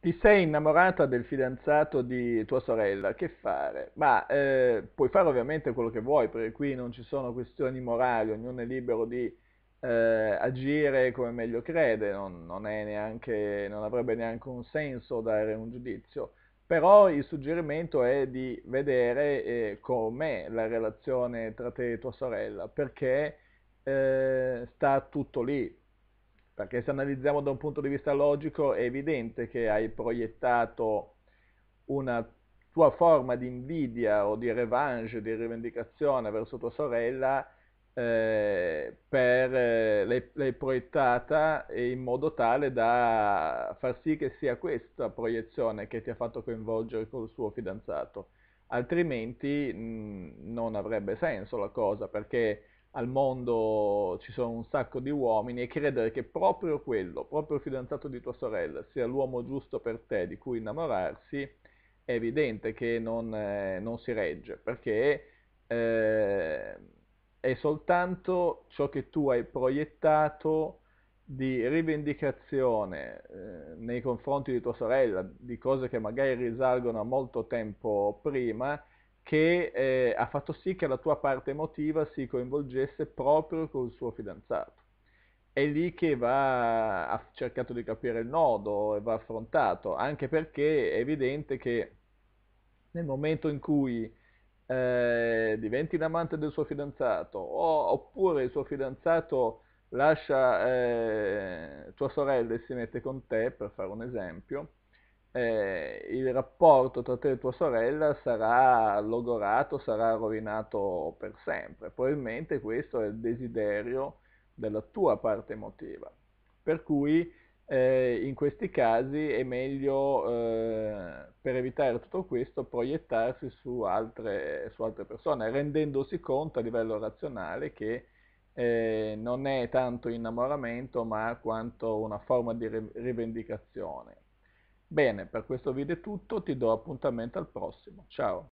Ti sei innamorata del fidanzato di tua sorella, che fare? Ma eh, puoi fare ovviamente quello che vuoi, perché qui non ci sono questioni morali, ognuno è libero di eh, agire come meglio crede, non, non, neanche, non avrebbe neanche un senso dare un giudizio. Però il suggerimento è di vedere eh, com'è la relazione tra te e tua sorella, perché eh, sta tutto lì, perché se analizziamo da un punto di vista logico è evidente che hai proiettato una tua forma di invidia o di revanche, di rivendicazione verso tua sorella, eh, per, eh, l'hai, l'hai proiettata in modo tale da far sì che sia questa proiezione che ti ha fatto coinvolgere col suo fidanzato, altrimenti mh, mm, non avrebbe senso la cosa perché al mondo ci sono un sacco di uomini e credere che proprio quello, proprio il fidanzato di tua sorella, sia l'uomo giusto per te di cui innamorarsi, è evidente che non, eh, non si regge, perché eh, è soltanto ciò che tu hai proiettato di rivendicazione eh, nei confronti di tua sorella, di cose che magari risalgono a molto tempo prima, che eh, ha fatto sì che la tua parte emotiva si coinvolgesse proprio col suo fidanzato. È lì che va ha cercato di capire il nodo e va affrontato, anche perché è evidente che nel momento in cui eh, diventi l'amante del suo fidanzato o, oppure il suo fidanzato lascia eh, tua sorella e si mette con te, per fare un esempio, eh, il rapporto tra te e tua sorella sarà logorato, sarà rovinato per sempre. Probabilmente questo è il desiderio della tua parte emotiva. Per cui eh, in questi casi è meglio, eh, per evitare tutto questo, proiettarsi su altre, su altre, persone, rendendosi conto a livello razionale che eh, non è tanto innamoramento ma quanto una forma di rivendicazione. Bene, per questo video è tutto, ti do appuntamento al prossimo, ciao!